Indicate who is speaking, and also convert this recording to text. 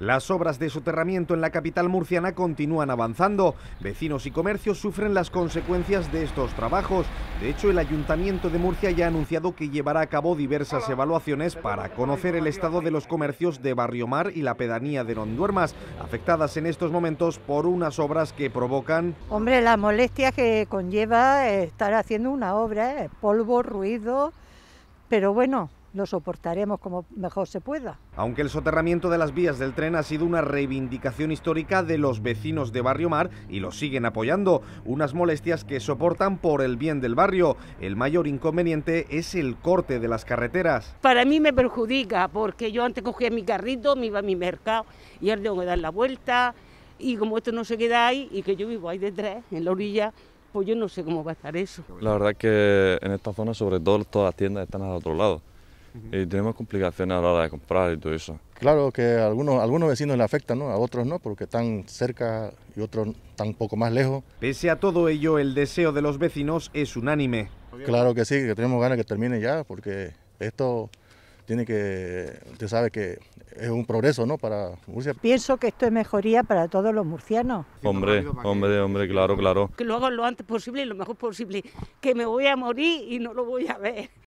Speaker 1: Las obras de soterramiento en la capital murciana continúan avanzando. Vecinos y comercios sufren las consecuencias de estos trabajos. De hecho, el Ayuntamiento de Murcia ya ha anunciado que llevará a cabo diversas evaluaciones para conocer el estado de los comercios de Barrio Mar y la pedanía de Nonduermas, afectadas en estos momentos por unas obras que provocan...
Speaker 2: Hombre, la molestia que conlleva estar haciendo una obra, eh, polvo, ruido, pero bueno, lo soportaremos como mejor se pueda.
Speaker 1: Aunque el soterramiento de las vías del tren ha sido una reivindicación histórica de los vecinos de Barrio Mar y lo siguen apoyando, unas molestias que soportan por el bien del barrio. El mayor inconveniente es el corte de las carreteras.
Speaker 3: Para mí me perjudica porque yo antes cogía mi carrito, me iba a mi mercado y ahora tengo que dar la vuelta y como esto no se queda ahí y que yo vivo ahí detrás, en la orilla, pues yo no sé cómo va a estar eso.
Speaker 4: La verdad es que en esta zona, sobre todo, todas las tiendas están al otro lado. Y eh, tenemos complicaciones a la hora de comprar y todo eso. Claro que a algunos, algunos vecinos le afecta, ¿no? a otros no, porque están cerca y otros están un poco más lejos.
Speaker 1: Pese a todo ello, el deseo de los vecinos es unánime. Claro que sí, que tenemos ganas que termine ya, porque esto tiene que, usted sabe que es un progreso,
Speaker 2: ¿no? Para Murcia. Pienso que esto es mejoría para todos los murcianos.
Speaker 4: Hombre, hombre, hombre, claro,
Speaker 1: claro. Que
Speaker 3: lo hagan lo antes posible y lo mejor posible. Que me voy a morir y no lo voy a ver.